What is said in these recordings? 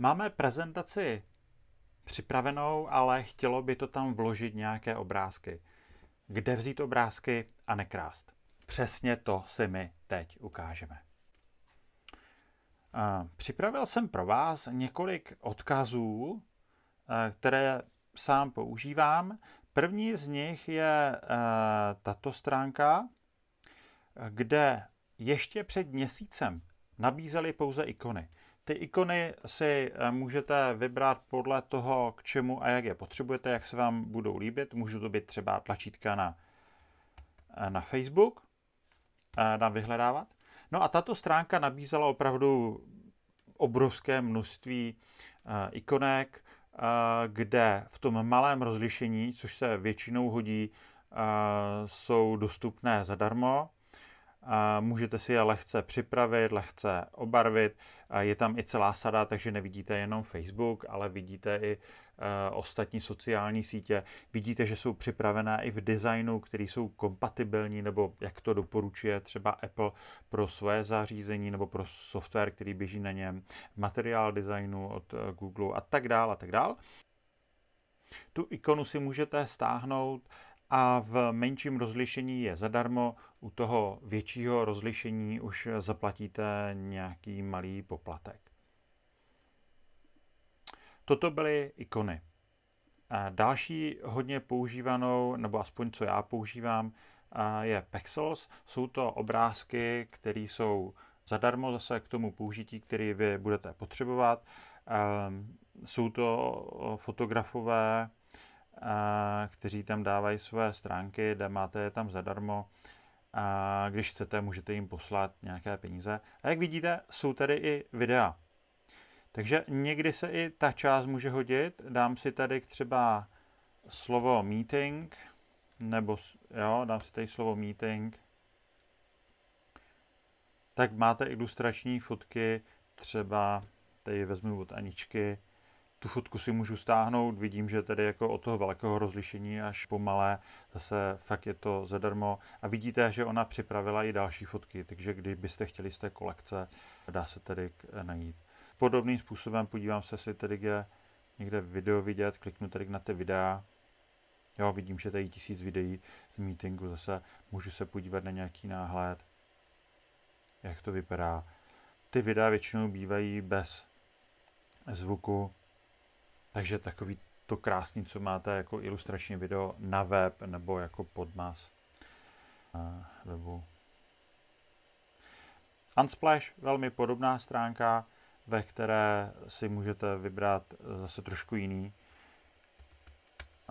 Máme prezentaci připravenou, ale chtělo by to tam vložit nějaké obrázky. Kde vzít obrázky a nekrást? Přesně to si my teď ukážeme. Eh, připravil jsem pro vás několik odkazů, eh, které sám používám. První z nich je eh, tato stránka, kde ještě před měsícem nabízeli pouze ikony. Ty ikony si eh, můžete vybrat podle toho, k čemu a jak je potřebujete, jak se vám budou líbit. Můžu to být třeba tlačítka na, eh, na Facebook, eh, na vyhledávat. No a tato stránka nabízela opravdu obrovské množství ikonek, kde v tom malém rozlišení, což se většinou hodí, jsou dostupné zadarmo, Můžete si je lehce připravit, lehce obarvit. Je tam i celá sada, takže nevidíte jenom Facebook, ale vidíte i eh, ostatní sociální sítě. Vidíte, že jsou připravené i v designu, který jsou kompatibilní, nebo jak to doporučuje třeba Apple pro své zařízení nebo pro software, který běží na něm, materiál designu od eh, Google a tak dále a tak dále. Tu ikonu si můžete stáhnout a v menším rozlišení je zadarmo, u toho většího rozlišení už zaplatíte nějaký malý poplatek. Toto byly ikony. Další hodně používanou, nebo aspoň co já používám, je Pexels. Jsou to obrázky, které jsou zadarmo zase k tomu použití, který vy budete potřebovat. Ehm, jsou to fotografové kteří tam dávají své stránky, kde máte je tam zadarmo. A když chcete, můžete jim poslat nějaké peníze. A jak vidíte, jsou tady i videa. Takže někdy se i ta část může hodit. Dám si tady třeba slovo meeting, nebo jo, dám si tady slovo meeting. Tak máte ilustrační fotky, třeba tady vezmu od Aničky, tu fotku si můžu stáhnout, vidím, že tedy jako od toho velkého rozlišení až po malé, zase fakt je to zadarmo. A vidíte, že ona připravila i další fotky, takže kdybyste chtěli z té kolekce, dá se tedy eh, najít. Podobným způsobem podívám se, jestli tedy je někde video vidět, kliknu tedy na ty videa, Jo, vidím, že tady tisíc videí z meetingu zase můžu se podívat na nějaký náhled, jak to vypadá. Ty videa většinou bývají bez zvuku, takže takový to krásný, co máte jako ilustrační video na web nebo jako podmas na eh, webu. Unsplash, velmi podobná stránka, ve které si můžete vybrat zase trošku jiný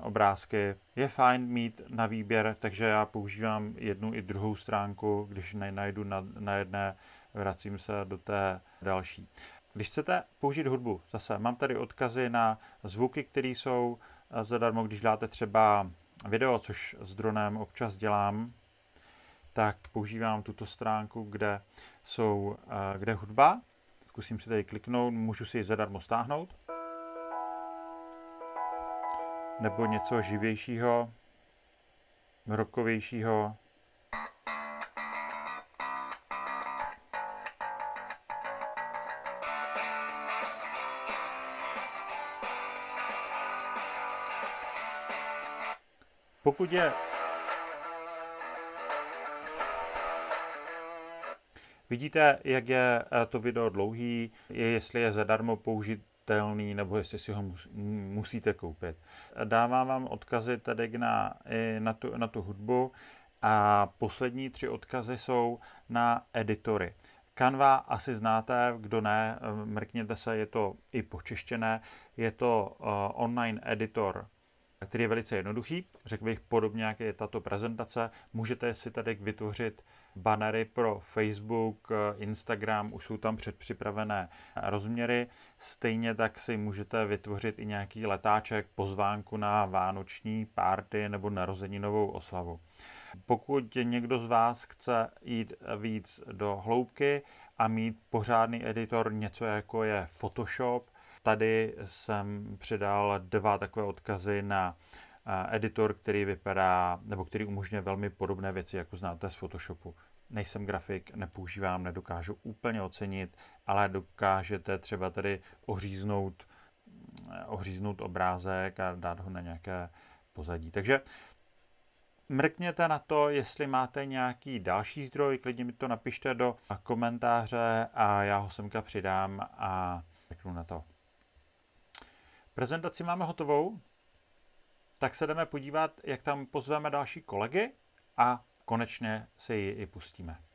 obrázky. Je fajn mít na výběr, takže já používám jednu i druhou stránku, když najdu na, na jedné, vracím se do té další. Když chcete použít hudbu, zase mám tady odkazy na zvuky, které jsou eh, zadarmo, když dáte třeba video, což s dronem občas dělám, tak používám tuto stránku, kde, jsou, eh, kde hudba. Zkusím si tady kliknout, můžu si ji zadarmo stáhnout. Nebo něco živějšího, rokovějšího, Pokud je Vidíte, jak je eh, to video dlouhý, jestli je zadarmo použitelný, nebo jestli si ho musíte koupit. Dávám vám odkazy tady na, na, tu, na tu hudbu a poslední tři odkazy jsou na editory. Canva asi znáte, kdo ne, eh, mrkněte se, je to i počištěné. Je to eh, online editor který je velice jednoduchý. Řekl bych podobně, jak je tato prezentace. Můžete si tady vytvořit banery pro Facebook, Instagram, už jsou tam předpřipravené rozměry. Stejně tak si můžete vytvořit i nějaký letáček, pozvánku na vánoční párty nebo narozeninovou oslavu. Pokud někdo z vás chce jít víc do hloubky a mít pořádný editor, něco jako je Photoshop, Tady jsem přidal dva takové odkazy na eh, editor, který vypadá, nebo který umožňuje velmi podobné věci, jako znáte z Photoshopu. Nejsem grafik, nepoužívám, nedokážu úplně ocenit, ale dokážete třeba tady oříznout, eh, oříznout obrázek a dát ho na nějaké pozadí. Takže mrkněte na to, jestli máte nějaký další zdroj, klidně mi to napište do komentáře a já ho semka přidám a řeknu na to. Prezentaci máme hotovou, tak se jdeme podívat, jak tam pozveme další kolegy a konečně se ji i pustíme.